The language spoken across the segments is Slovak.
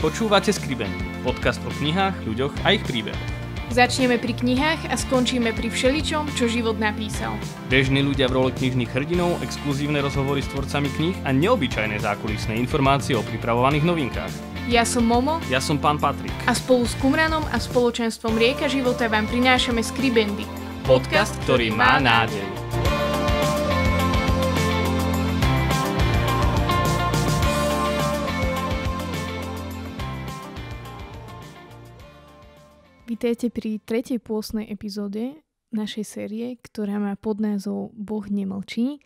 Počúvate Skribeny, podcast o knihách, ľuďoch a ich príbehoch. Začneme pri knihách a skončíme pri všeličom, čo život napísal. Bežní ľudia v role knižných hrdinov, exkluzívne rozhovory s tvorcami kníh a neobyčajné zákulisné informácie o pripravovaných novinkách. Ja som Momo. Ja som pán Patrik. A spolu s Kumranom a spoločenstvom Rieka života vám prinášame Skribendy, Podcast, ktorý má nádej. Vítajte pri tretej pôsnej epizóde našej série, ktorá má pod názov Boh nemlčí.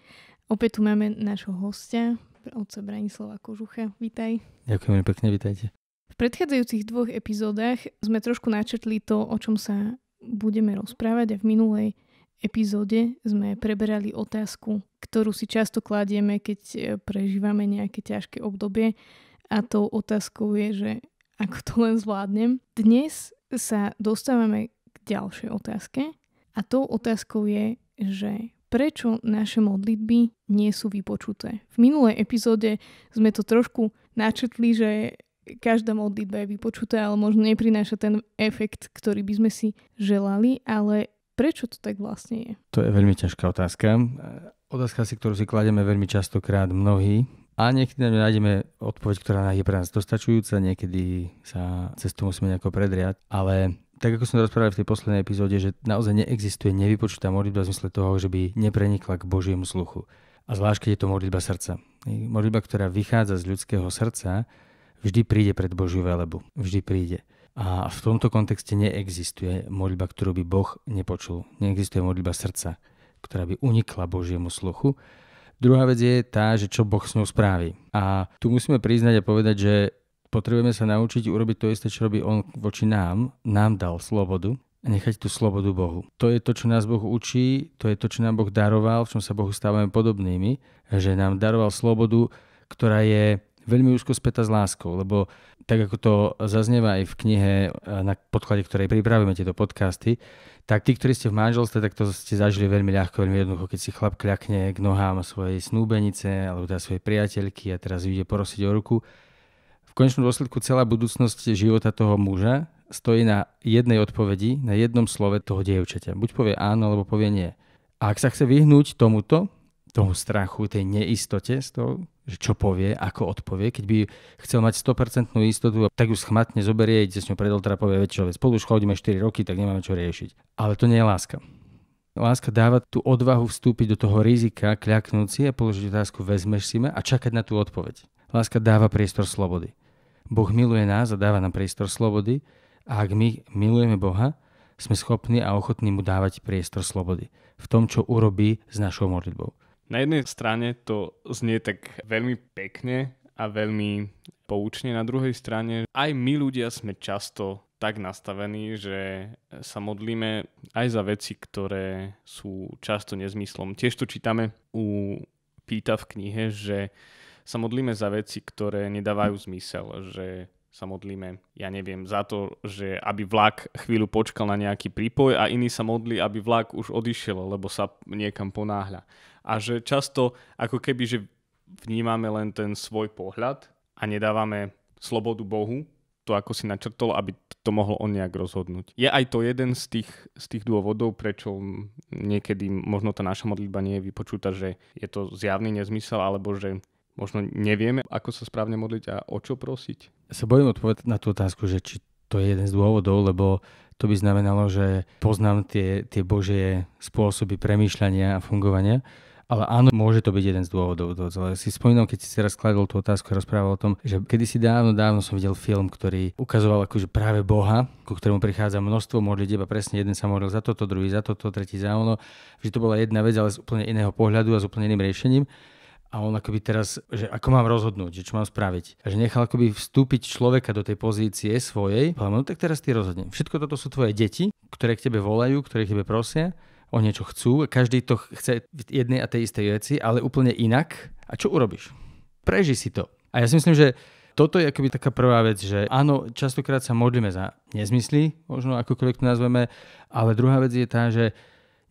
Opäť tu máme našho hostia, otca Branislava Kožucha. Vítaj. Ďakujem pekne, vítajte. V predchádzajúcich dvoch epizódach sme trošku načetli to, o čom sa budeme rozprávať a v minulej epizóde sme preberali otázku, ktorú si často kladieme, keď e, prežívame nejaké ťažké obdobie a tou otázkou je, že ako to len zvládnem. Dnes sa dostávame k ďalšej otázke a tou otázkou je, že prečo naše modlitby nie sú vypočuté. V minulej epizóde sme to trošku načetli, že každá modlitba je vypočutá, ale možno neprináša ten efekt, ktorý by sme si želali, ale prečo to tak vlastne je? To je veľmi ťažká otázka. Otázka si, ktorú si kladieme veľmi častokrát mnohí a niekedy nájdeme odpoveď, ktorá je pre nás dostačujúca, niekedy sa cez to musíme nejako predriať, ale tak ako sme rozprávali v tej poslednej epizóde, že naozaj neexistuje nevypočutá modlitba v zmysle toho, že by neprenikla k Božiemu sluchu. A zvlášť, keď je to modlitba srdca. Modlitba, ktorá vychádza z ľudského srdca, vždy príde pred Božiu velebu. Vždy príde. A v tomto kontexte neexistuje modlitba, ktorú by Boh nepočul. Neexistuje modlitba srdca, ktorá by unikla Božiemu sluchu. Druhá vec je tá, že čo Boh s ňou spraví. A tu musíme priznať a povedať, že potrebujeme sa naučiť urobiť to isté, čo robí On voči nám. Nám dal slobodu, a nechať tú slobodu Bohu. To je to, čo nás Boh učí, to je to, čo nám Boh daroval, v čom sa Bohu stávame podobnými, že nám daroval slobodu, ktorá je veľmi úzko späta s láskou, lebo tak ako to zaznieva aj v knihe, na podklade ktorej pripravíme tieto podcasty, tak tí, ktorí ste v manželstve, tak to ste zažili veľmi ľahko, veľmi jednoducho, keď si chlap kľakne k nohám svojej snúbenice alebo teda svojej priateľky a teraz ide porosiť o ruku. V konečnom dôsledku celá budúcnosť života toho muža stojí na jednej odpovedi, na jednom slove toho dievčaťa. Buď povie áno, alebo povie nie. A ak sa chce vyhnúť tomuto, tomu strachu, tej neistote z toho, že čo povie, ako odpovie. Keď by chcel mať 100% istotu, tak ju schmatne zoberie, ide s ňou pred oltár a povie, väčšinou spolu už chodíme 4 roky, tak nemáme čo riešiť. Ale to nie je láska. Láska dáva tú odvahu vstúpiť do toho rizika, kľaknúť si a položiť otázku, vezmeš si ma a čakať na tú odpoveď. Láska dáva priestor slobody. Boh miluje nás a dáva nám priestor slobody a ak my milujeme Boha, sme schopní a ochotní mu dávať priestor slobody v tom, čo urobí s našou modlitbou. Na jednej strane to znie tak veľmi pekne a veľmi poučne, na druhej strane aj my ľudia sme často tak nastavení, že sa modlíme aj za veci, ktoré sú často nezmyslom. Tiež to čítame u Píta v knihe, že sa modlíme za veci, ktoré nedávajú zmysel, že sa modlíme, ja neviem, za to, že aby vlak chvíľu počkal na nejaký prípoj a iný sa modlí, aby vlak už odišiel, lebo sa niekam ponáhľa a že často ako keby, že vnímame len ten svoj pohľad a nedávame slobodu Bohu, to ako si načrtol, aby to mohol on nejak rozhodnúť. Je aj to jeden z tých, z tých dôvodov, prečo niekedy možno tá naša modlitba nie je vypočúta, že je to zjavný nezmysel, alebo že možno nevieme, ako sa správne modliť a o čo prosiť. Sa bojím odpovedať na tú otázku, že či to je jeden z dôvodov, lebo to by znamenalo, že poznám tie, tie Božie spôsoby premýšľania a fungovania ale áno, môže to byť jeden z dôvodov. si spomínam, keď si teraz skladol tú otázku a rozprával o tom, že kedysi dávno, dávno som videl film, ktorý ukazoval akože práve Boha, ku ktorému prichádza množstvo modlitieb a presne jeden sa modlil za toto, druhý za toto, tretí za ono. Že to bola jedna vec, ale z úplne iného pohľadu a s úplne iným riešením. A on akoby teraz, že ako mám rozhodnúť, že čo mám spraviť. A že nechal akoby vstúpiť človeka do tej pozície svojej. Povedal, no tak teraz ty rozhodne. Všetko toto sú tvoje deti, ktoré k tebe volajú, ktoré k tebe prosia o niečo chcú, každý to chce v jednej a tej istej veci, ale úplne inak. A čo urobíš? Preži si to. A ja si myslím, že toto je akoby taká prvá vec, že áno, častokrát sa modlíme za nezmysly, možno akokoľvek to nazveme, ale druhá vec je tá, že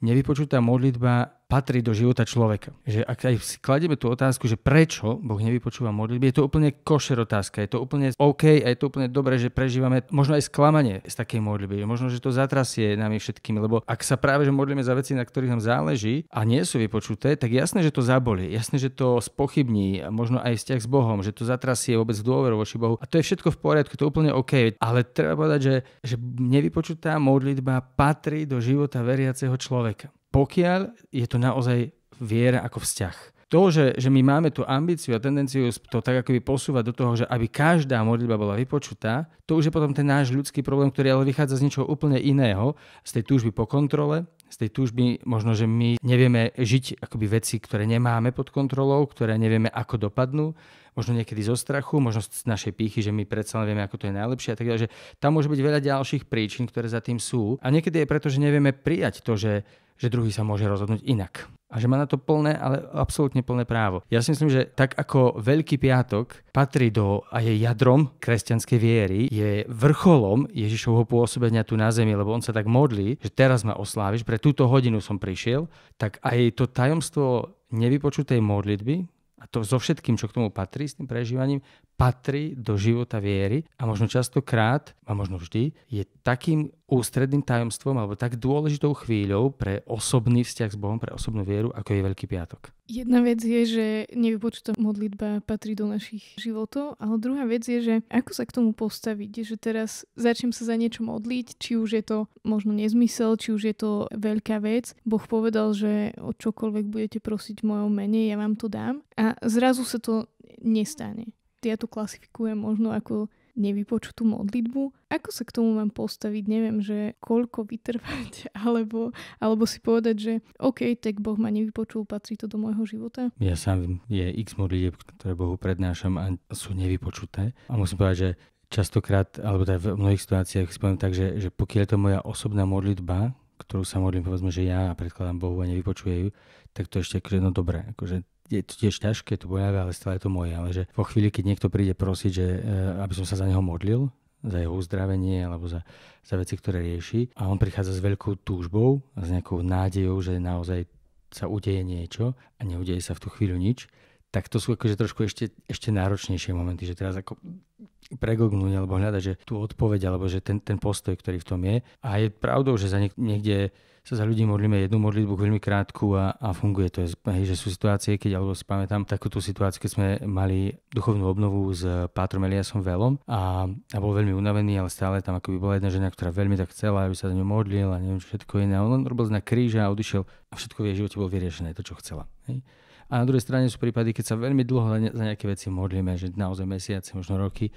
nevypočutá modlitba patrí do života človeka. Že ak aj si kladieme tú otázku, že prečo Boh nevypočúva modlitby, je to úplne košer otázka, je to úplne OK a je to úplne dobré, že prežívame možno aj sklamanie z takej modlitby. Možno, že to zatrasie nami všetkými, lebo ak sa práve že modlíme za veci, na ktorých nám záleží a nie sú vypočuté, tak jasné, že to zaboli, jasné, že to spochybní, možno aj vzťah s Bohom, že to zatrasie vôbec dôveru voči Bohu. A to je všetko v poriadku, to je úplne OK, ale treba povedať, že, že nevypočutá modlitba patrí do života veriaceho človeka pokiaľ je to naozaj viera ako vzťah to, že, že my máme tú ambíciu a tendenciu to tak akoby posúvať do toho, že aby každá modlitba bola vypočutá, to už je potom ten náš ľudský problém, ktorý ale vychádza z niečoho úplne iného, z tej túžby po kontrole, z tej túžby možno, že my nevieme žiť akoby veci, ktoré nemáme pod kontrolou, ktoré nevieme, ako dopadnú, možno niekedy zo strachu, možno z našej pýchy, že my predsa nevieme, ako to je najlepšie a tak ďalej. Že tam môže byť veľa ďalších príčin, ktoré za tým sú. A niekedy je preto, že nevieme prijať to, že, že druhý sa môže rozhodnúť inak a že má na to plné, ale absolútne plné právo. Ja si myslím, že tak ako Veľký piatok patrí do a je jadrom kresťanskej viery, je vrcholom Ježišovho pôsobenia tu na zemi, lebo on sa tak modlí, že teraz ma osláviš, pre túto hodinu som prišiel, tak aj to tajomstvo nevypočutej modlitby, a to so všetkým, čo k tomu patrí, s tým prežívaním, patrí do života viery a možno častokrát, a možno vždy, je takým ústredným tajomstvom alebo tak dôležitou chvíľou pre osobný vzťah s Bohom, pre osobnú vieru, ako je Veľký piatok. Jedna vec je, že nevypočutá modlitba patrí do našich životov, ale druhá vec je, že ako sa k tomu postaviť, že teraz začnem sa za niečo modliť, či už je to možno nezmysel, či už je to veľká vec. Boh povedal, že o čokoľvek budete prosiť v mojom mene, ja vám to dám. A zrazu sa to nestane ja tu klasifikujem možno ako nevypočutú modlitbu. Ako sa k tomu mám postaviť? Neviem, že koľko vytrvať, alebo, alebo si povedať, že OK, tak Boh ma nevypočul, patrí to do môjho života. Ja sám je x modlitev, ktoré Bohu prednášam a sú nevypočuté. A musím povedať, že častokrát, alebo teda v mnohých situáciách spomínam tak, že, že pokiaľ je to moja osobná modlitba, ktorú sa modlím, povedzme, že ja predkladám Bohu a nevypočuje ju, tak to ešte akože, no dobre, akože je to tiež ťažké, to bojavé, ale stále je to moje. Ale že po chvíli, keď niekto príde prosiť, že, eh, aby som sa za neho modlil, za jeho uzdravenie alebo za, za veci, ktoré rieši. A on prichádza s veľkou túžbou a s nejakou nádejou, že naozaj sa udeje niečo a neudeje sa v tú chvíľu nič, tak to sú akože trošku ešte, ešte náročnejšie momenty, že teraz ako pregognúť alebo hľadať, že tú odpoveď alebo že ten, ten postoj, ktorý v tom je. A je pravdou, že za niek- niekde sa za ľudí modlíme jednu modlitbu veľmi krátku a, a funguje to. Hej, že sú situácie, keď alebo si pamätám takúto situáciu, keď sme mali duchovnú obnovu s Pátrom Eliasom Velom a, a bol veľmi unavený, ale stále tam akoby bola jedna žena, ktorá veľmi tak chcela, aby sa za ňu modlil a neviem všetko iné. A on len robil znak kríža a odišiel a všetko v jej živote bolo vyriešené, to čo chcela. Hej. A na druhej strane sú prípady, keď sa veľmi dlho za nejaké veci modlíme, že naozaj mesiace, možno roky.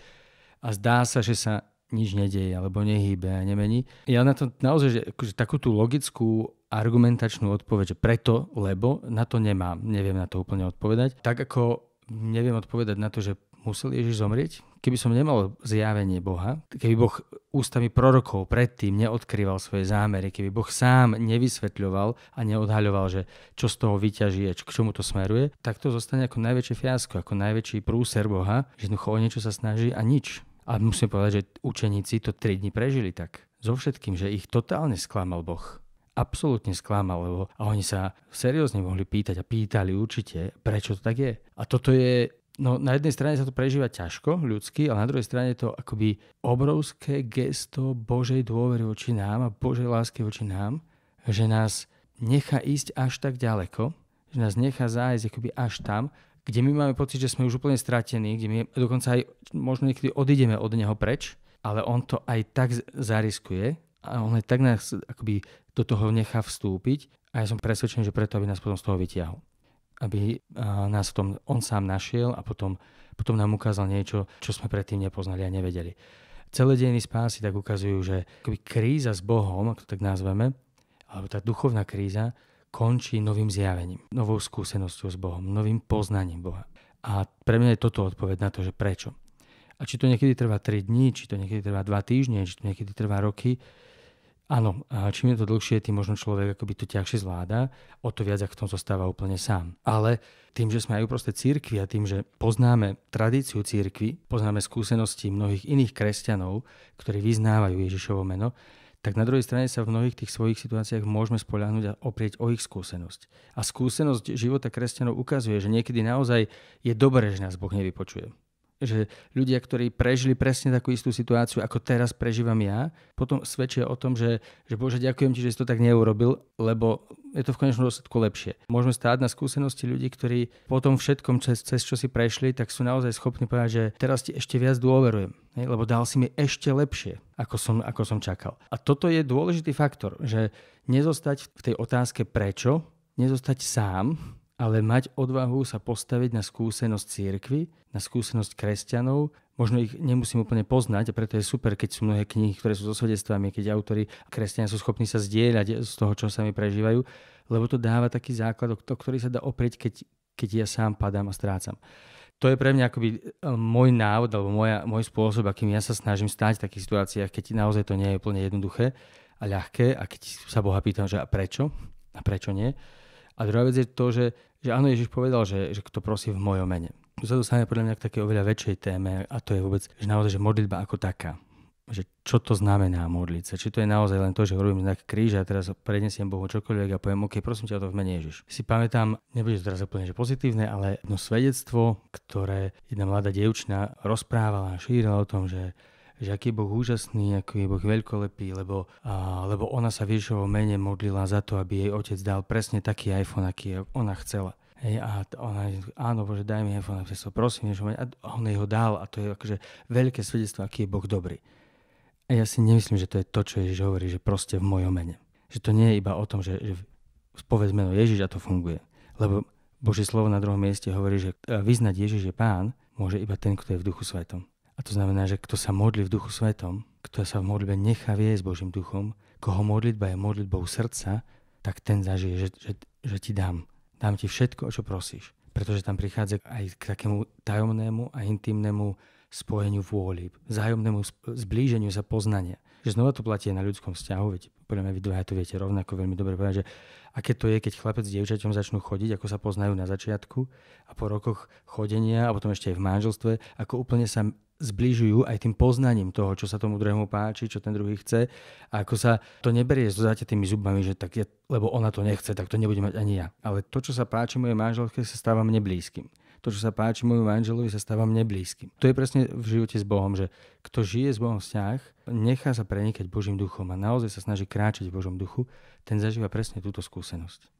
A zdá sa, že sa nič nedeje alebo nehýbe a nemení. Ja na to naozaj, že akože takú tú logickú argumentačnú odpoveď, že preto, lebo, na to nemám. Neviem na to úplne odpovedať. Tak ako neviem odpovedať na to, že musel Ježiš zomrieť, keby som nemal zjavenie Boha, keby Boh ústami prorokov predtým neodkrýval svoje zámery, keby Boh sám nevysvetľoval a neodhaľoval, že čo z toho vyťaží a k čomu to smeruje, tak to zostane ako najväčšie fiasko, ako najväčší prúser Boha, že jednoducho o niečo sa snaží a nič. A musím povedať, že učeníci to 3 dní prežili tak. So všetkým, že ich totálne sklamal Boh absolútne sklamal, lebo a oni sa seriózne mohli pýtať a pýtali určite, prečo to tak je. A toto je no, na jednej strane sa to prežíva ťažko, ľudsky, ale na druhej strane je to akoby obrovské gesto Božej dôvery voči nám a Božej lásky voči nám, že nás nechá ísť až tak ďaleko, že nás nechá zájsť akoby až tam, kde my máme pocit, že sme už úplne stratení, kde my dokonca aj možno niekedy odídeme od neho preč, ale on to aj tak zariskuje a on aj tak nás akoby do toho nechá vstúpiť a ja som presvedčený, že preto, aby nás potom z toho vytiahol aby nás v tom on sám našiel a potom, potom nám ukázal niečo, čo sme predtým nepoznali a nevedeli. Celé dejiny spásy tak ukazujú, že kríza s Bohom, ak to tak nazveme, alebo tá duchovná kríza, končí novým zjavením, novou skúsenosťou s Bohom, novým poznaním Boha. A pre mňa je toto odpoveď na to, že prečo. A či to niekedy trvá 3 dní, či to niekedy trvá 2 týždne, či to niekedy trvá roky, Áno, a čím je to dlhšie, tým možno človek akoby to ťažšie zvláda, o to viac, ak v tom zostáva úplne sám. Ale tým, že sme aj uprostred církvi a tým, že poznáme tradíciu církvy, poznáme skúsenosti mnohých iných kresťanov, ktorí vyznávajú Ježišovo meno, tak na druhej strane sa v mnohých tých svojich situáciách môžeme spoľahnúť a oprieť o ich skúsenosť. A skúsenosť života kresťanov ukazuje, že niekedy naozaj je dobré, že nás Boh nevypočuje že ľudia, ktorí prežili presne takú istú situáciu, ako teraz prežívam ja, potom svedčia o tom, že, že Bože, ďakujem ti, že si to tak neurobil, lebo je to v konečnom dôsledku lepšie. Môžeme stáť na skúsenosti ľudí, ktorí po tom všetkom, cez, cez čo si prešli, tak sú naozaj schopní povedať, že teraz ti ešte viac dôverujem, lebo dal si mi ešte lepšie, ako som, ako som čakal. A toto je dôležitý faktor, že nezostať v tej otázke prečo, nezostať sám, ale mať odvahu sa postaviť na skúsenosť církvy na skúsenosť kresťanov. Možno ich nemusím úplne poznať a preto je super, keď sú mnohé knihy, ktoré sú so svedectvami, keď autory a kresťania sú schopní sa zdieľať z toho, čo sami prežívajú, lebo to dáva taký základ, o ktorý sa dá oprieť, keď, keď ja sám padám a strácam. To je pre mňa akoby e, môj návod alebo moja, môj spôsob, akým ja sa snažím stať v takých situáciách, keď naozaj to nie je úplne jednoduché a ľahké a keď sa Boha pýtam, že a prečo a prečo nie. A druhá vec je to, že, že áno, Ježiš povedal, že, že kto prosí v mojom mene sa dostávame podľa mňa k takej oveľa väčšej téme a to je vôbec, že naozaj, že modlitba ako taká že čo to znamená modliť sa. Či to je naozaj len to, že robím znak kríža a teraz prednesiem Bohu čokoľvek a poviem, OK, prosím ťa o to v mene Ježiš. Si pamätám, nebude to teraz úplne že pozitívne, ale jedno svedectvo, ktoré jedna mladá dievčina rozprávala a šírila o tom, že že aký je Boh úžasný, aký je Boh veľkolepý, lebo, a, lebo ona sa v Ježišovom mene modlila za to, aby jej otec dal presne taký iPhone, aký ona chcela. Hej, a ona, áno, Bože, daj mi iPhone, ja prosím, niečo mať. A on jej ho dal a to je akože veľké svedectvo, aký je Boh dobrý. A ja si nemyslím, že to je to, čo Ježiš hovorí, že proste v mojom mene. Že to nie je iba o tom, že, že povedz meno Ježiš a to funguje. Lebo Božie slovo na druhom mieste hovorí, že e, vyznať Ježiš je pán, môže iba ten, kto je v duchu svetom. A to znamená, že kto sa modlí v duchu svetom, kto sa v modlitbe nechá viesť Božím duchom, koho modlitba je modlitbou srdca, tak ten zažije, že, že, že ti dám dám ti všetko, o čo prosíš. Pretože tam prichádza aj k takému tajomnému a intimnému spojeniu vôli, vzájomnému zblíženiu sa poznania. Že znova to platí na ľudskom vzťahu, veď podľa mňa vy dvaja to viete rovnako veľmi dobre povedať, že aké to je, keď chlapec s dievčaťom začnú chodiť, ako sa poznajú na začiatku a po rokoch chodenia a potom ešte aj v manželstve, ako úplne sa zbližujú aj tým poznaním toho, čo sa tomu druhému páči, čo ten druhý chce a ako sa to neberie so tými zubami, že tak je, lebo ona to nechce, tak to nebudem mať ani ja. Ale to, čo sa páči mojej manželke, sa stáva mne blízkym. To, čo sa páči môjmu manželovi, sa stáva mne blízkym. To je presne v živote s Bohom, že kto žije s Bohom vzťah, nechá sa prenikať Božím duchom a naozaj sa snaží kráčať v Božom duchu, ten zažíva presne túto skúsenosť.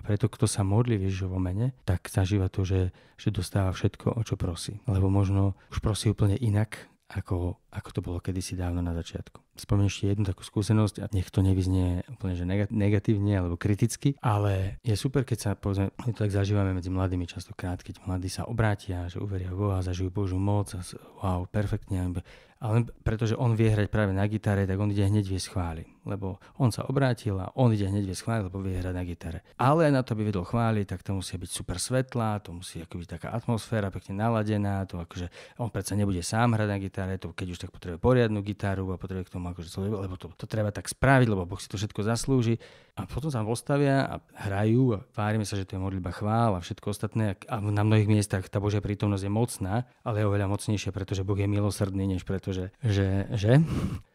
A preto, kto sa modlí v Ježišovo mene, tak zažíva to, že, že dostáva všetko, o čo prosí. Lebo možno už prosí úplne inak, ako, ako to bolo kedysi dávno na začiatku spomeniem ešte jednu takú skúsenosť a nech to nevyznie úplne že negatívne alebo kriticky, ale je super, keď sa povedzme, my to tak zažívame medzi mladými častokrát, keď mladí sa obrátia, že uveria v Boha, zažijú Božú moc a wow, perfektne, ale pretože on vie hrať práve na gitare, tak on ide hneď vie schváliť. Lebo on sa obrátil a on ide hneď vie schváliť, lebo vie hrať na gitare. Ale na to, aby vedel chváli, tak to musí byť super svetlá, to musí ako byť taká atmosféra pekne naladená, to akože on predsa nebude sám hrať na gitare, to keď už tak potrebuje poriadnu gitaru a potrebuje k tomu akože to, lebo to, to treba tak spraviť, lebo Boh si to všetko zaslúži. A potom sa postavia a hrajú a tvárime sa, že to je modlitba chvál a všetko ostatné. A na mnohých miestach tá Božia prítomnosť je mocná, ale je oveľa mocnejšia, pretože Boh je milosrdný, než pretože, že, že?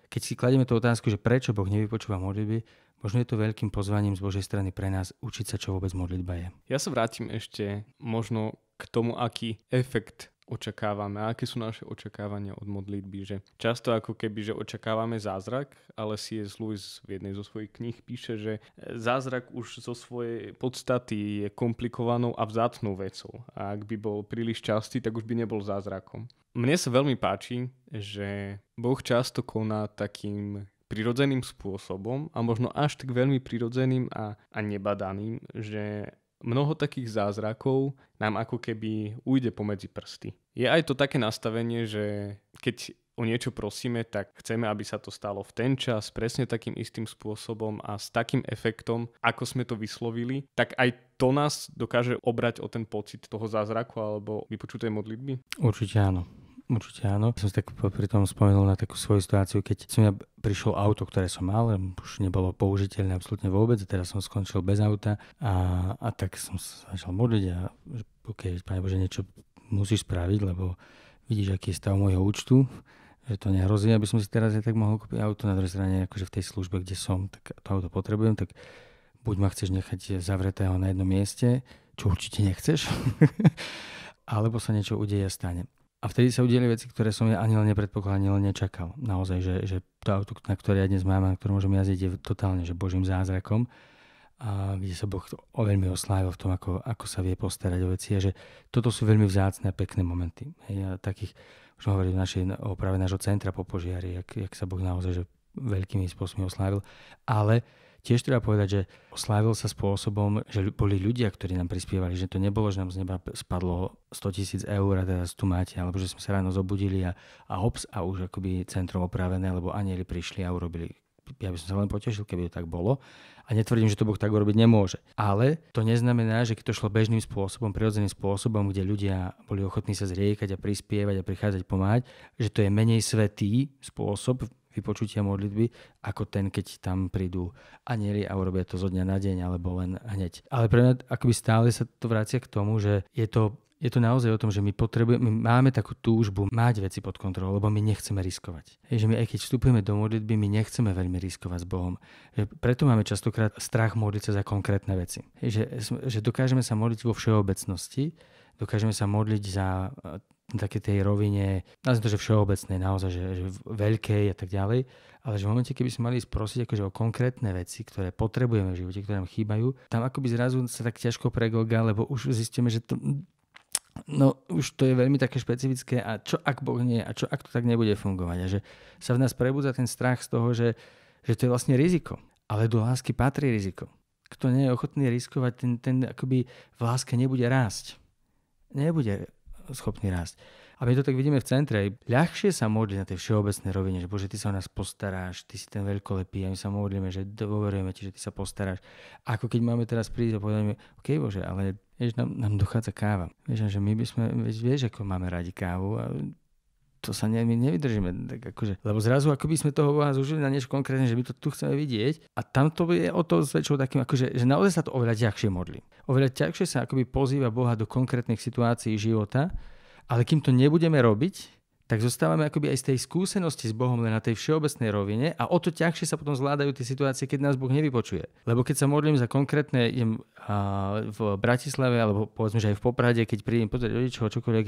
Keď si kladieme tú otázku, že prečo Boh nevypočúva modlitby, Možno je to veľkým pozvaním z Božej strany pre nás učiť sa, čo vôbec modlitba je. Ja sa vrátim ešte možno k tomu, aký efekt očakávame, aké sú naše očakávania od modlitby, že často ako keby, že očakávame zázrak, ale C.S. Lewis v jednej zo svojich kníh píše, že e, zázrak už zo svojej podstaty je komplikovanou a vzácnou vecou a ak by bol príliš častý, tak už by nebol zázrakom. Mne sa veľmi páči, že Boh často koná takým prirodzeným spôsobom a možno až tak veľmi prirodzeným a, a nebadaným, že mnoho takých zázrakov nám ako keby ujde pomedzi prsty. Je aj to také nastavenie, že keď o niečo prosíme, tak chceme, aby sa to stalo v ten čas presne takým istým spôsobom a s takým efektom, ako sme to vyslovili, tak aj to nás dokáže obrať o ten pocit toho zázraku alebo vypočutej modlitby? Určite áno. Určite áno. Som si tak pri tom spomenul na takú svoju situáciu, keď som ja prišlo auto, ktoré som mal, už nebolo použiteľné absolútne vôbec, a teraz som skončil bez auta a, a tak som sa začal modliť a OK, Pane Bože, niečo musíš spraviť, lebo vidíš, aký je stav môjho účtu, že to nehrozí, aby som si teraz aj tak mohol kúpiť auto. Na druhej strane, akože v tej službe, kde som, tak to auto potrebujem, tak buď ma chceš nechať zavretého na jednom mieste, čo určite nechceš, alebo sa niečo udeje a stane. A vtedy sa udeli veci, ktoré som ja ani len nepredpokladal, ani len nečakal. Naozaj, že, že to auto, na ktoré ja dnes mám a na ktoré môžem jazdiť, je totálne že božím zázrakom, a kde sa Boh veľmi oslávil v tom, ako, ako sa vie postarať o veci. A že toto sú veľmi vzácne a pekné momenty. Hej, a takých, už hovorili v našej oprave nášho centra po požiari, jak, jak sa Boh naozaj že veľkými spôsobmi oslávil. Ale tiež treba povedať, že oslávil sa spôsobom, že boli ľudia, ktorí nám prispievali, že to nebolo, že nám z neba spadlo 100 tisíc eur a teraz tu máte, alebo že sme sa ráno zobudili a, a hops a už akoby centrum opravené, alebo anieli prišli a urobili ja by som sa len potešil, keby to tak bolo. A netvrdím, že to Boh tak urobiť nemôže. Ale to neznamená, že keď to šlo bežným spôsobom, prirodzeným spôsobom, kde ľudia boli ochotní sa zriekať a prispievať a prichádzať pomáhať, že to je menej svetý spôsob vypočutia modlitby, ako ten, keď tam prídu anieli a urobia to zo dňa na deň alebo len hneď. Ale pre mňa akoby stále sa to vrácia k tomu, že je to je to naozaj o tom, že my potrebujeme, my máme takú túžbu mať veci pod kontrolou, lebo my nechceme riskovať. Hej, že my aj keď vstupujeme do modlitby, my nechceme veľmi riskovať s Bohom. Že preto máme častokrát strach modliť sa za konkrétne veci. Hej, že, že dokážeme sa modliť vo všeobecnosti, dokážeme sa modliť za eh, také tej rovine, nazvime to, že všeobecnej, naozaj, že, že veľkej a tak ďalej, ale že v momente, keby sme mali sprosiť akože o konkrétne veci, ktoré potrebujeme v živote, ktoré nám chýbajú, tam akoby zrazu sa tak ťažko pregoga, lebo už zistíme, že to, no už to je veľmi také špecifické a čo ak Boh nie a čo ak to tak nebude fungovať a že sa v nás prebudza ten strach z toho, že, že to je vlastne riziko. Ale do lásky patrí riziko. Kto nie je ochotný riskovať, ten, ten akoby v láske nebude rásť nebude schopný rásť. A my to tak vidíme v centre. Ľahšie sa modliť na tej všeobecnej rovine, že Bože, Ty sa o nás postaráš, Ty si ten veľkolepý a my sa modlíme, že dôverujeme Ti, že Ty sa postaráš. Ako keď máme teraz prísť a povedať, OK Bože, ale vieš, nám, nám dochádza káva. Vieš, že my by sme, vieš, vieš ako máme radi kávu a to sa ne, my nevydržíme. Tak akože, lebo zrazu ako by sme toho Boha zúžili na niečo konkrétne, že my to tu chceme vidieť a tam to je o to s väčšou takým, akože, že naozaj sa to oveľa ťažšie modlí. Oveľa ťažšie sa akoby pozýva Boha do konkrétnych situácií života, ale kým to nebudeme robiť, tak zostávame akoby aj z tej skúsenosti s Bohom len na tej všeobecnej rovine a o to ťažšie sa potom zvládajú tie situácie, keď nás Boh nevypočuje. Lebo keď sa modlím za konkrétne, idem a, v Bratislave alebo povedzme, že aj v Poprade, keď prídem pozrieť rodičov, čokoľvek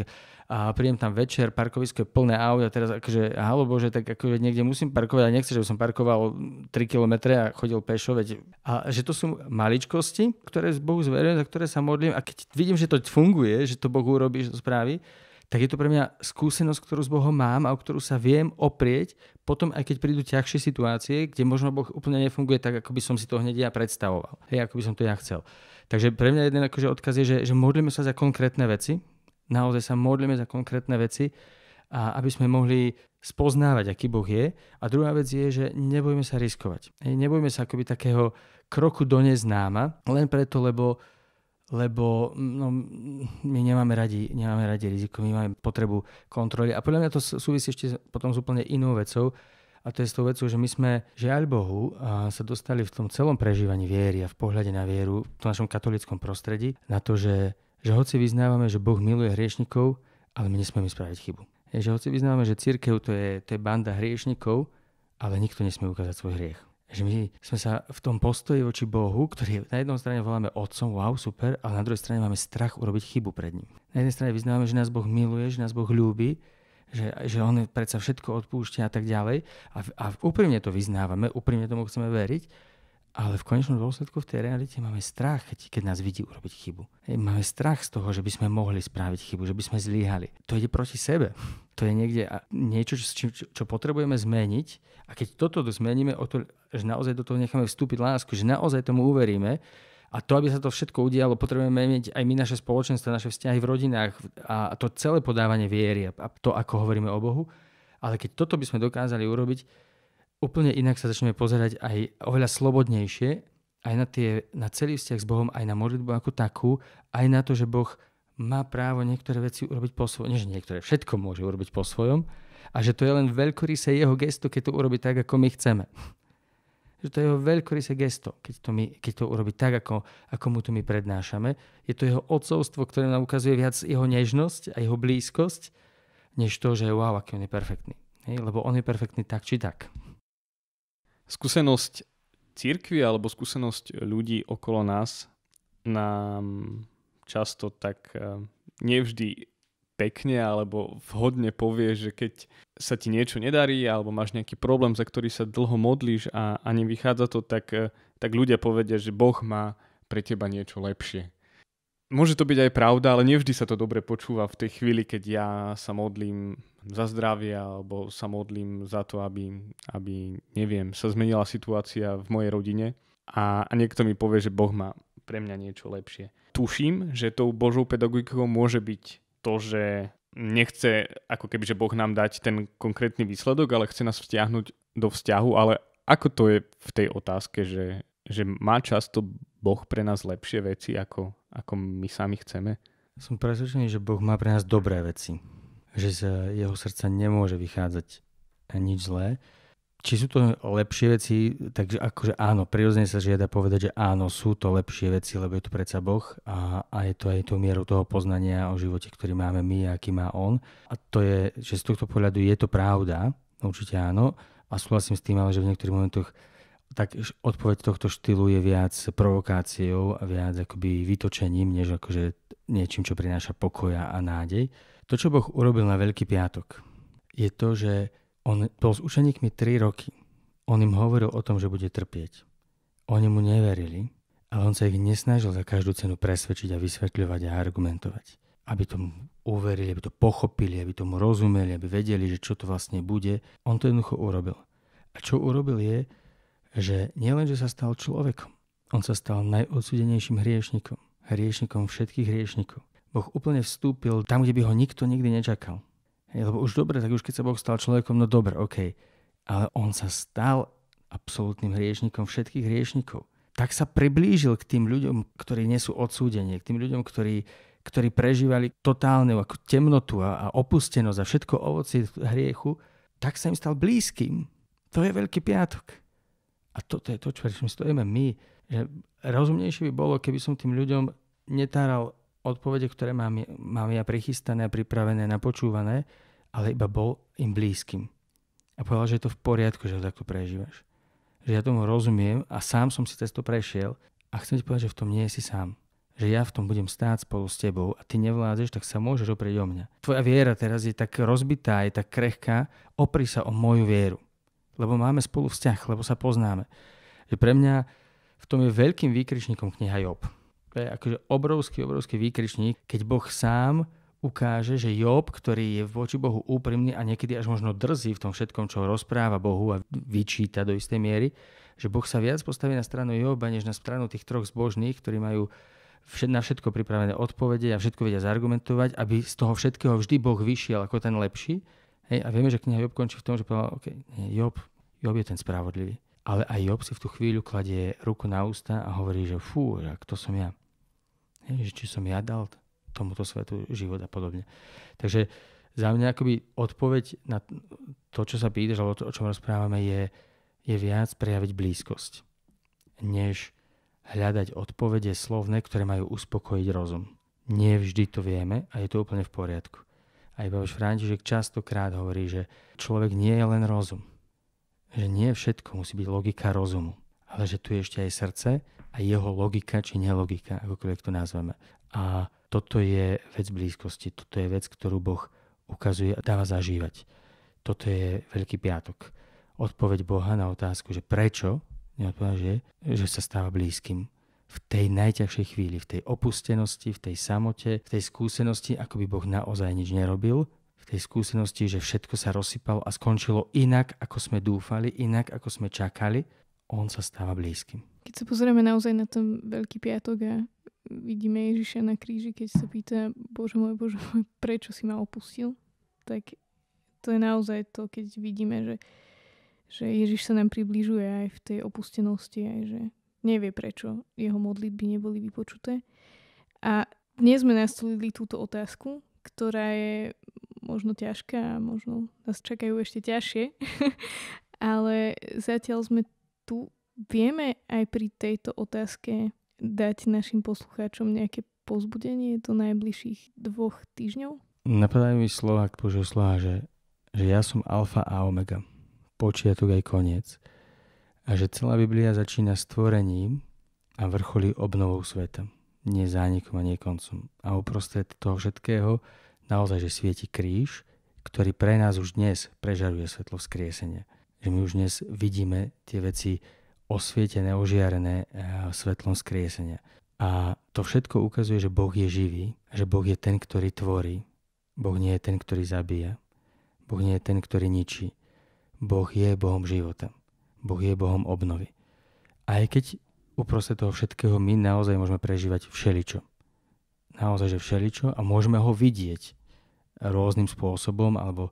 a prídem tam večer, parkovisko je plné aut a teraz akože, halo Bože, tak akože niekde musím parkovať a nechcem, že by som parkoval 3 km a chodil pešo, veď. A že to sú maličkosti, ktoré z Bohu zverujem, za ktoré sa modlím a keď vidím, že to funguje, že to Boh urobí, že to spraví, tak je to pre mňa skúsenosť, ktorú s Bohom mám a o ktorú sa viem oprieť, potom aj keď prídu ťažšie situácie, kde možno Boh úplne nefunguje tak, ako by som si to hneď ja predstavoval, hej, ako by som to ja chcel. Takže pre mňa jeden akože odkaz je, že, že modlíme sa za konkrétne veci, naozaj sa modlíme za konkrétne veci, a aby sme mohli spoznávať, aký Boh je. A druhá vec je, že nebojme sa riskovať. Nebojme sa akoby takého kroku do neznáma, len preto, lebo lebo no, my nemáme radi, nemáme radi riziko, my máme potrebu kontroly. A podľa mňa to súvisí ešte potom s úplne inou vecou, a to je s tou vecou, že my sme, žiaľ Bohu, a sa dostali v tom celom prežívaní viery a v pohľade na vieru, v tom našom katolickom prostredí, na to, že, že hoci vyznávame, že Boh miluje hriešnikov, ale my nesmieme spraviť chybu. Je, že hoci vyznávame, že církev to je, to je banda hriešnikov, ale nikto nesmie ukázať svoj hriech že my sme sa v tom postoji voči Bohu, ktorý na jednej strane voláme Otcom, wow, super, ale na druhej strane máme strach urobiť chybu pred ním. Na jednej strane vyznávame, že nás Boh miluje, že nás Boh ľúbi, že, že on predsa všetko odpúšťa a tak ďalej a, a úprimne to vyznávame, úprimne tomu chceme veriť, ale v konečnom dôsledku v tej realite máme strach, keď nás vidí urobiť chybu. Máme strach z toho, že by sme mohli spraviť chybu, že by sme zlyhali. To ide proti sebe. To je niekde niečo, čo, čo, čo potrebujeme zmeniť. A keď toto zmeníme, o to, že naozaj do toho necháme vstúpiť lásku, že naozaj tomu uveríme, a to, aby sa to všetko udialo, potrebujeme mať aj my naše spoločenstvo, naše vzťahy v rodinách a to celé podávanie viery a to, ako hovoríme o Bohu. Ale keď toto by sme dokázali urobiť, úplne inak sa začneme pozerať aj oveľa slobodnejšie, aj na, tie, na celý vzťah s Bohom, aj na modlitbu ako takú, aj na to, že Boh má právo niektoré veci urobiť po svojom, nie že niektoré, všetko môže urobiť po svojom a že to je len veľkorysé jeho gesto, keď to urobi tak, ako my chceme. Že to je jeho veľkorysé gesto, keď to, my, keď to urobi tak, ako, ako mu to my prednášame. Je to jeho odcovstvo, ktoré nám ukazuje viac jeho nežnosť a jeho blízkosť, než to, že wow, aký on je perfektný. Hej? Lebo on je perfektný tak či tak skúsenosť církvy alebo skúsenosť ľudí okolo nás nám často tak eh, nevždy pekne alebo vhodne povie, že keď sa ti niečo nedarí alebo máš nejaký problém, za ktorý sa dlho modlíš a ani vychádza to, tak, eh, tak ľudia povedia, že Boh má pre teba niečo lepšie. Môže to byť aj pravda, ale nevždy sa to dobre počúva v tej chvíli, keď ja sa modlím za zdravie alebo sa modlím za to, aby, aby neviem, sa zmenila situácia v mojej rodine a, a niekto mi povie, že Boh má pre mňa niečo lepšie. Tuším, že tou Božou pedagogikou môže byť to, že nechce ako keby, že Boh nám dať ten konkrétny výsledok, ale chce nás vtiahnuť do vzťahu, ale ako to je v tej otázke, že, že má často Boh pre nás lepšie veci, ako, ako my sami chceme? Som presvedčený, že Boh má pre nás dobré veci že z eh, jeho srdca nemôže vychádzať eh, nič zlé. Či sú to lepšie veci, takže akože áno, prirodzene sa žiada povedať, že áno, sú to lepšie veci, lebo je to predsa Boh a, a je to aj tú mieru toho poznania o živote, ktorý máme my a aký má On. A to je, že z tohto pohľadu je to pravda, určite áno, a súhlasím s tým, ale že v niektorých momentoch tak odpoveď tohto štýlu je viac provokáciou a viac akoby vytočením, než akože niečím, čo prináša pokoja a nádej. To, čo Boh urobil na Veľký piatok, je to, že on bol s učeníkmi 3 roky. On im hovoril o tom, že bude trpieť. Oni mu neverili, ale on sa ich nesnažil za každú cenu presvedčiť a vysvetľovať a argumentovať. Aby tomu uverili, aby to pochopili, aby tomu rozumeli, aby vedeli, že čo to vlastne bude. On to jednoducho urobil. A čo urobil je, že nielen, že sa stal človekom, on sa stal najodsudenejším hriešnikom, hriešnikom všetkých hriešnikov. Boh úplne vstúpil tam, kde by ho nikto nikdy nečakal. Hej, lebo už dobre, tak už keď sa Boh stal človekom, no dobre, OK. Ale on sa stal absolútnym hriešnikom všetkých hriešnikov. Tak sa priblížil k tým ľuďom, ktorí nesú odsúdenie, k tým ľuďom, ktorí, ktorí prežívali totálnu ako temnotu a, a opustenosť a všetko ovoci hriechu, tak sa im stal blízkym. To je Veľký piatok. A toto je to, čo stojíme my. Že rozumnejšie by bolo, keby som tým ľuďom netáral odpovede, ktoré mám, mám ja prichystané a pripravené, napočúvané, ale iba bol im blízkym. A povedal, že je to v poriadku, že ho takto prežívaš. Že ja tomu rozumiem a sám som si cez to prešiel a chcem ti povedať, že v tom nie si sám. Že ja v tom budem stáť spolu s tebou a ty nevládeš, tak sa môžeš oprieť o mňa. Tvoja viera teraz je tak rozbitá, je tak krehká, opri sa o moju vieru. Lebo máme spolu vzťah, lebo sa poznáme. Že pre mňa v tom je veľkým výkričníkom kniha Job to je akože obrovský, obrovský výkričník, keď Boh sám ukáže, že Job, ktorý je voči Bohu úprimný a niekedy až možno drzí v tom všetkom, čo rozpráva Bohu a vyčíta do istej miery, že Boh sa viac postaví na stranu Joba, než na stranu tých troch zbožných, ktorí majú na všetko pripravené odpovede a všetko vedia zargumentovať, aby z toho všetkého vždy Boh vyšiel ako ten lepší. Hej, a vieme, že kniha Job končí v tom, že povedal, OK, Job, Job je ten spravodlivý. Ale aj Job si v tú chvíľu kladie ruku na ústa a hovorí, že fú, že to som ja? že či som ja dal tomuto svetu život a podobne. Takže za mňa akoby odpoveď na to, čo sa pýtaš, alebo to, o čom rozprávame, je, je viac prejaviť blízkosť, než hľadať odpovede slovné, ktoré majú uspokojiť rozum. Nie vždy to vieme a je to úplne v poriadku. Aj už František častokrát hovorí, že človek nie je len rozum. Že nie všetko musí byť logika rozumu, ale že tu je ešte aj srdce, a jeho logika či nelogika, akokoľvek to nazveme. A toto je vec blízkosti, toto je vec, ktorú Boh ukazuje a dáva zažívať. Toto je Veľký piatok. Odpoveď Boha na otázku, že prečo, že, že sa stáva blízkym. V tej najťažšej chvíli, v tej opustenosti, v tej samote, v tej skúsenosti, ako by Boh naozaj nič nerobil, v tej skúsenosti, že všetko sa rozsypalo a skončilo inak, ako sme dúfali, inak, ako sme čakali, on sa stáva blízkym. Keď sa pozrieme naozaj na ten Veľký piatok a vidíme Ježiša na kríži, keď sa pýta, Bože môj, Bože môj, prečo si ma opustil? Tak to je naozaj to, keď vidíme, že, že Ježiš sa nám približuje aj v tej opustenosti, aj že nevie prečo jeho modlitby neboli vypočuté. A dnes sme nastolili túto otázku, ktorá je možno ťažká a možno nás čakajú ešte ťažšie, ale zatiaľ sme tu vieme aj pri tejto otázke dať našim poslucháčom nejaké pozbudenie do najbližších dvoch týždňov? Napadajú mi slova, Božiu slova, že, že ja som alfa a omega, počiatok aj koniec a že celá Biblia začína stvorením a vrcholí obnovou sveta, nie zánikom a nie koncom. A uprostred toho všetkého naozaj, že svieti kríž, ktorý pre nás už dnes prežaruje svetlo vzkriesenia. Že my už dnes vidíme tie veci osvietené, ožiarené eh, svetlom skriesenia. A to všetko ukazuje, že Boh je živý, že Boh je ten, ktorý tvorí. Boh nie je ten, ktorý zabíja. Boh nie je ten, ktorý ničí. Boh je Bohom života. Boh je Bohom obnovy. Aj keď uprostred toho všetkého my naozaj môžeme prežívať všeličo. Naozaj, že všeličo a môžeme ho vidieť rôznym spôsobom alebo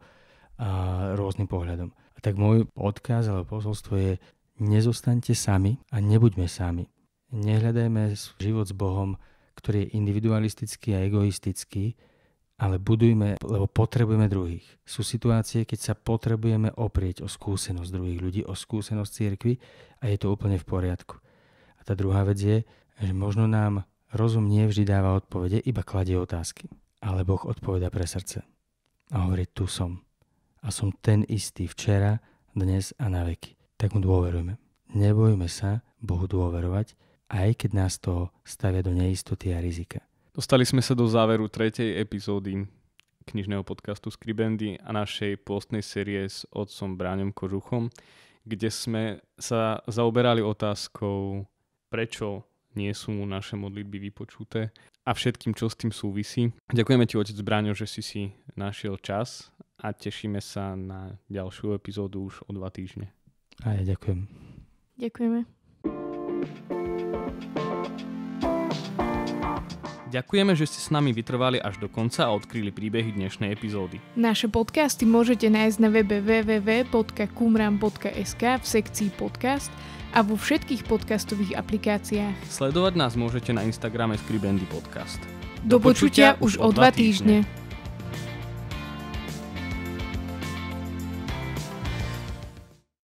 a, rôznym pohľadom. A tak môj odkaz alebo posolstvo je nezostaňte sami a nebuďme sami. Nehľadajme život s Bohom, ktorý je individualistický a egoistický, ale budujme, lebo potrebujeme druhých. Sú situácie, keď sa potrebujeme oprieť o skúsenosť druhých ľudí, o skúsenosť cirkvi a je to úplne v poriadku. A tá druhá vec je, že možno nám rozum nevždy dáva odpovede, iba kladie otázky. Ale Boh odpoveda pre srdce. A hovorí, tu som. A som ten istý včera, dnes a na veky tak mu dôverujme. Nebojme sa Bohu dôverovať, aj keď nás to stavia do neistoty a rizika. Dostali sme sa do záveru tretej epizódy knižného podcastu Skribendy a našej postnej série s otcom Bráňom Kožuchom, kde sme sa zaoberali otázkou, prečo nie sú naše modlitby vypočuté a všetkým, čo s tým súvisí. Ďakujeme ti, otec Bráňo, že si si našiel čas a tešíme sa na ďalšiu epizódu už o dva týždne. A ja ďakujem. Ďakujeme. Ďakujeme, že ste s nami vytrvali až do konca a odkryli príbehy dnešnej epizódy. Naše podcasty môžete nájsť na webe www.kumram.sk v sekcii podcast a vo všetkých podcastových aplikáciách. Sledovať nás môžete na Instagrame Skribendy Podcast. Do, počutia už o dva týždne. týždne.